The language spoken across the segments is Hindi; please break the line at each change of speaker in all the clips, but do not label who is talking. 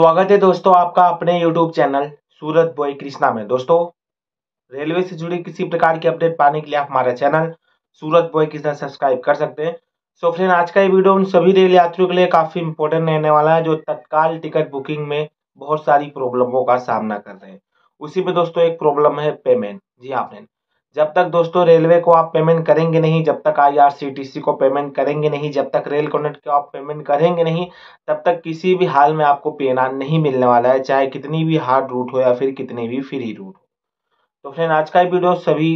स्वागत है दोस्तों आपका अपने YouTube channel Surat boy Krishna में दोस्तों रेलवे से जुड़ी किसी प्रकार की अपडेट पाने के लिए आप हमारा channel Surat boy Krishna subscribe कर सकते हैं सो फ्रेंड आज का ये वीडियो उन सभी रेल यात्रियों के लिए काफ़ी इंपॉर्टेंट रहने वाला है जो तत्काल टिकट बुकिंग में बहुत सारी प्रॉब्लमों का सामना कर रहे हैं उसी में दोस्तों एक प्रॉब्लम है पेमेंट जी हाँ फ्रेंड जब तक दोस्तों रेलवे को आप पेमेंट करेंगे नहीं जब तक आईआरसीटीसी को पेमेंट करेंगे नहीं जब तक रेल कनेक्ट को आप पेमेंट करेंगे नहीं तब तक किसी भी हाल में आपको पीएनआर नहीं मिलने वाला है चाहे कितनी भी हार्ड रूट हो या फिर कितनी भी फ्री रूट हो तो फ्रेंड आज का वीडियो सभी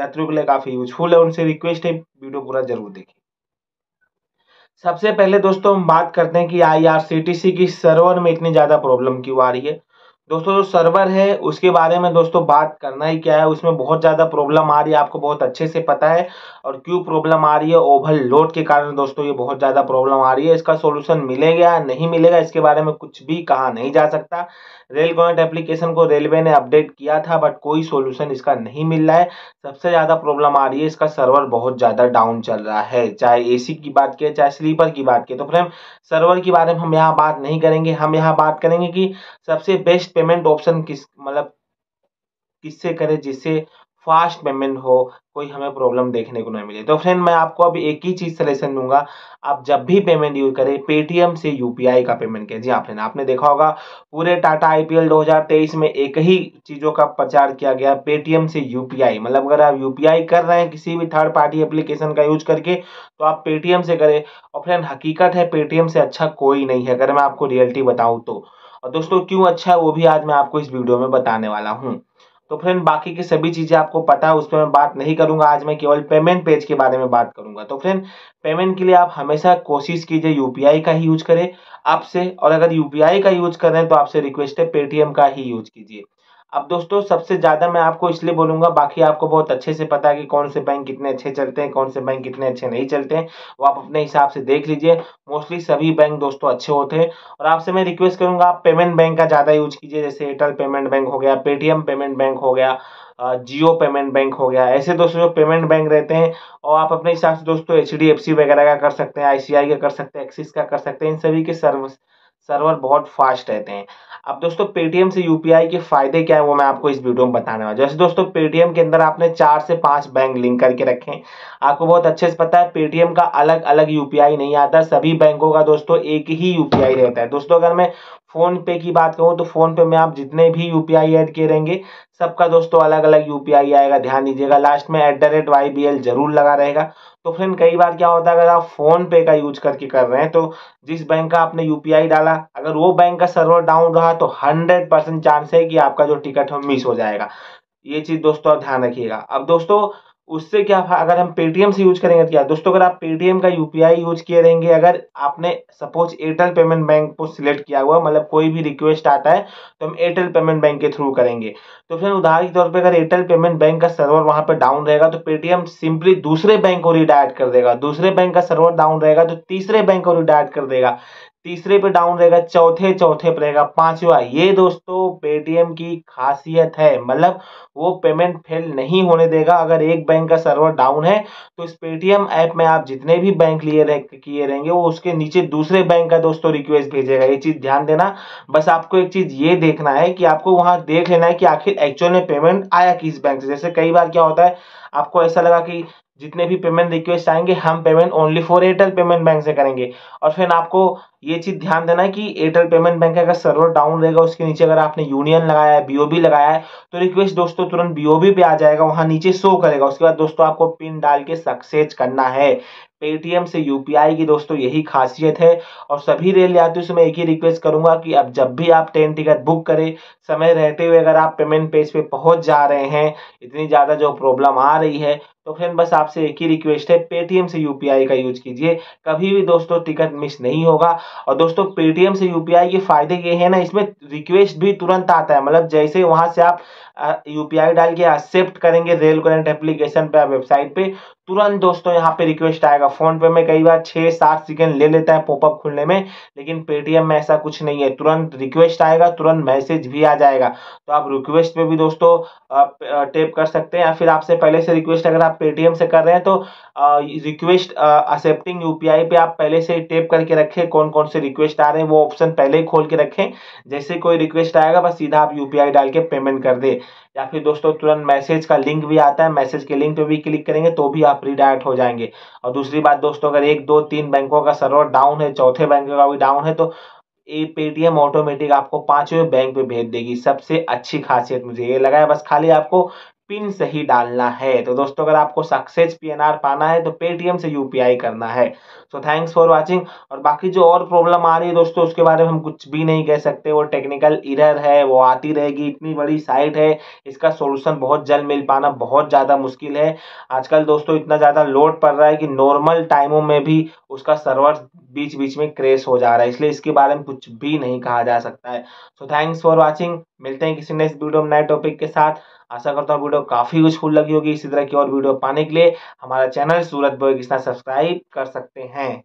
यात्रियों के लिए काफ़ी यूजफुल है उनसे रिक्वेस्ट है वीडियो पूरा जरूर देखिए सबसे पहले दोस्तों हम बात करते हैं कि आईआरसीटीसी की सर्वर में इतनी ज़्यादा प्रॉब्लम क्यों आ रही है दोस्तों जो सर्वर है उसके बारे में दोस्तों बात करना ही क्या है उसमें बहुत ज़्यादा प्रॉब्लम आ रही है आपको बहुत अच्छे से पता है और क्यों प्रॉब्लम आ रही है ओवर लोड के कारण दोस्तों ये बहुत ज़्यादा प्रॉब्लम आ रही है इसका सोल्यूशन मिलेगा नहीं मिलेगा इसके बारे में कुछ भी कहा नहीं जा सकता रेल कनेक्ट एप्लीकेशन को रेलवे ने अपडेट किया था बट कोई सोल्यूशन इसका नहीं मिल रहा है सबसे ज़्यादा प्रॉब्लम आ रही है इसका सर्वर बहुत ज़्यादा डाउन चल रहा है चाहे ए की बात की चाहे स्लीपर की बात की तो फ्रेम सर्वर के बारे में हम यहाँ बात नहीं करेंगे हम यहाँ बात करेंगे कि सबसे बेस्ट पेमेंट ऑप्शन किस मतलब किससे करें जिससे फास्ट पेमेंट हो कोई हमें प्रॉब्लम देखने को ना मिले तो फ्रेंड मैं आपको अब एक ही चीज़ सलेशन दूंगा आप जब भी पेमेंट यूज करें पेटीएम से यूपीआई का पेमेंट करें जी आप फ्रेंड आपने देखा होगा पूरे टाटा आईपीएल 2023 में एक ही चीज़ों का प्रचार किया गया पेटीएम से यूपीआई मतलब अगर आप यूपीआई कर रहे हैं किसी भी थर्ड पार्टी एप्लीकेशन का यूज करके तो आप पेटीएम से करें और फ्रेंड हकीकत है पेटीएम से अच्छा कोई नहीं है अगर मैं आपको रियलिटी बताऊँ तो और दोस्तों क्यों अच्छा है वो भी आज मैं आपको इस वीडियो में बताने वाला हूँ तो फ्रेंड बाकी की सभी चीज़ें आपको पता है उस पर मैं बात नहीं करूंगा आज मैं केवल पेमेंट पेज के बारे में बात करूंगा तो फ्रेंड पेमेंट के लिए आप हमेशा कोशिश कीजिए यूपीआई का ही यूज करें आपसे और अगर यूपीआई का यूज कर रहे हैं तो आपसे रिक्वेस्ट है पेटीएम का ही यूज कीजिए अब दोस्तों सबसे ज़्यादा मैं आपको इसलिए बोलूँगा बाकी आपको बहुत अच्छे से पता है कि कौन से बैंक कितने अच्छे चलते हैं कौन से बैंक कितने अच्छे नहीं चलते हैं वो आप अपने हिसाब से देख लीजिए मोस्टली सभी बैंक दोस्तों अच्छे होते हैं और आपसे मैं रिक्वेस्ट करूँगा आप पेमेंट बैंक का ज़्यादा यूज कीजिए जैसे एयरटेल पेमेंट बैंक हो गया पेटीएम पेमेंट बैंक हो गया जियो पेमेंट बैंक हो गया ऐसे दोस्तों जो पेमेंट बैंक रहते हैं और आप अपने हिसाब से दोस्तों एच वगैरह का कर सकते हैं आई का कर सकते हैं एक्सिस का कर सकते हैं इन सभी के सर्विस सर्वर बहुत फास्ट रहते हैं अब दोस्तों पेटीएम से यूपीआई के फायदे क्या है वो मैं आपको इस वीडियो में बताने वाला जैसे दोस्तों पेटीएम के अंदर आपने चार से पांच बैंक लिंक करके रखे आपको बहुत अच्छे से पता है पेटीएम का अलग अलग यूपीआई नहीं आता सभी बैंकों का दोस्तों एक ही यूपीआई रहता है दोस्तों अगर मैं फ़ोन पे की बात करूँ तो फ़ोन पे में आप जितने भी यू पी आई ऐड किए रहेंगे सबका दोस्तों अलग अलग यू पी आई आएगा ध्यान दीजिएगा लास्ट में at the rate Y B L जरूर लगा रहेगा तो फ्रेंड कई बार क्या होता है अगर आप फ़ोन पे का यूज करके कर रहे हैं तो जिस बैंक का आपने यू पी आई डाला अगर वो बैंक का सर्वर डाउन रहा तो हंड्रेड परसेंट चांस है कि आपका जो टिकट है मिस हो जाएगा ये चीज़ दोस्तों आप ध्यान रखिएगा अब दोस्तों उससे क्या अगर हम पेटीएम से यूज करेंगे तो क्या दोस्तों अगर आप पेटीएम का यूपीआई यूज किए रहेंगे अगर आपने सपोज एयरटेल पेमेंट बैंक को सिलेक्ट किया हुआ मतलब कोई भी रिक्वेस्ट आता है तो हम एयरटेल पेमेंट बैंक के थ्रू करेंगे तो फिर उदाहरण के तौर पर अगर एयरटेल पेमेंट बैंक का सर्वर वहाँ पर डाउन रहेगा तो पेटीएम सिंपली दूसरे बैंक को रिडायरेक्ट कर देगा दूसरे बैंक का सर्वर डाउन रहेगा तो तीसरे बैंक को रिडायरेक्ट कर देगा तीसरे पे डाउन रहेगा चौथे चौथे पे रहेगा पांचवा ये दोस्तों पेटीएम की खासियत है मतलब वो पेमेंट फेल नहीं होने देगा अगर एक बैंक का सर्वर डाउन है तो इस पेटीएम ऐप में आप जितने भी बैंक लिए रह, किए रहेंगे वो उसके नीचे दूसरे बैंक का दोस्तों रिक्वेस्ट भेजेगा ये चीज़ ध्यान देना बस आपको एक चीज़ ये देखना है कि आपको वहां देख लेना है कि आखिर एक्चुअल में पेमेंट आया किस बैंक से जैसे कई बार क्या होता है आपको ऐसा लगा कि जितने भी पेमेंट रिक्वेस्ट आएंगे हम payment only for Airtel payment bank से करेंगे और फिर आपको ये चीज ध्यान देना है कि एयरटेल पेमेंट बैंक का सर्वर डाउन रहेगा उसके नीचे अगर आपने यूनियन लगाया है बीओबी लगाया है तो रिक्वेस्ट दोस्तों तुरंत बीओबी पे आ जाएगा वहां नीचे शो करेगा उसके बाद दोस्तों आपको पिन डाल के सक्सेस करना है पेटीएम से यूपीआई की दोस्तों यही खासियत है और सभी रेल यात्रियों से मैं एक ही रिक्वेस्ट करूंगा कि अब जब भी आप ट्रेन टिकट बुक करें समय रहते हुए अगर आप पेमेंट पेज पे पहुंच जा रहे हैं इतनी ज़्यादा जो प्रॉब्लम आ रही है तो फ्रेंड बस आपसे एक ही रिक्वेस्ट है पेटीएम से यूपीआई का यूज कीजिए कभी भी दोस्तों टिकट मिस नहीं होगा और दोस्तों पेटीएम से यूपीआई के फायदे ये है ना इसमें रिक्वेस्ट भी तुरंत आता है मतलब जैसे वहाँ से आप यूपीआई डाल के एक्सेप्ट करेंगे रेल कनेक्ट एप्लीकेशन पे वेबसाइट पे तुरंत दोस्तों यहाँ पे रिक्वेस्ट आएगा फोन पे में कई बार छः सात सेकेंड ले लेता है पॉपअप खुलने में लेकिन पेटीएम में ऐसा कुछ नहीं है तुरंत रिक्वेस्ट आएगा तुरंत मैसेज भी आ जाएगा तो आप रिक्वेस्ट पे भी दोस्तों टेप कर सकते हैं या फिर आपसे पहले से रिक्वेस्ट अगर आप पेटीएम से कर रहे हैं तो रिक्वेस्ट एक्सेप्टिंग यू पे आप पहले से टेप करके रखें कौन कौन से रिक्वेस्ट आ रहे हैं वो ऑप्शन पहले ही खोल के रखें जैसे कोई रिक्वेस्ट आएगा बस सीधा आप यू डाल के पेमेंट कर दे या फिर दोस्तों तुरंत मैसेज का लिंक भी आता है मैसेज के लिंक पे भी क्लिक करेंगे तो भी आप रिडायरेक्ट हो जाएंगे और दूसरी बात दोस्तों अगर एक दो तीन बैंकों का सर्वर डाउन है चौथे बैंक का भी डाउन है तो पेटीएम ऑटोमेटिक आपको पांचवें बैंक पे भेज देगी सबसे अच्छी खासियत मुझे ये लगा है बस खाली आपको पिन सही डालना है तो दोस्तों अगर आपको सक्सेस पीएनआर पाना है तो पेटीएम से यूपीआई करना है सो थैंक्स फॉर वाचिंग और बाकी जो और प्रॉब्लम आ रही है दोस्तों उसके बारे में हम कुछ भी नहीं कह सकते वो टेक्निकल इरर है वो आती रहेगी इतनी बड़ी साइट है इसका सोल्यूशन बहुत जल्द मिल पाना बहुत ज़्यादा मुश्किल है आजकल दोस्तों इतना ज़्यादा लोड पड़ रहा है कि नॉर्मल टाइमों में भी उसका सर्वर बीच बीच में क्रेश हो जा रहा है इसलिए इसके बारे में कुछ भी नहीं कहा जा सकता है सो थैंक्स फॉर वॉचिंग मिलते हैं किसी नेक्स्ट वीडियो में नए टॉपिक के साथ आशा करता हूँ वीडियो काफ़ी यूजफुल लगी होगी इसी तरह की और वीडियो पाने के लिए हमारा channel Surat boy Kisna subscribe कर सकते हैं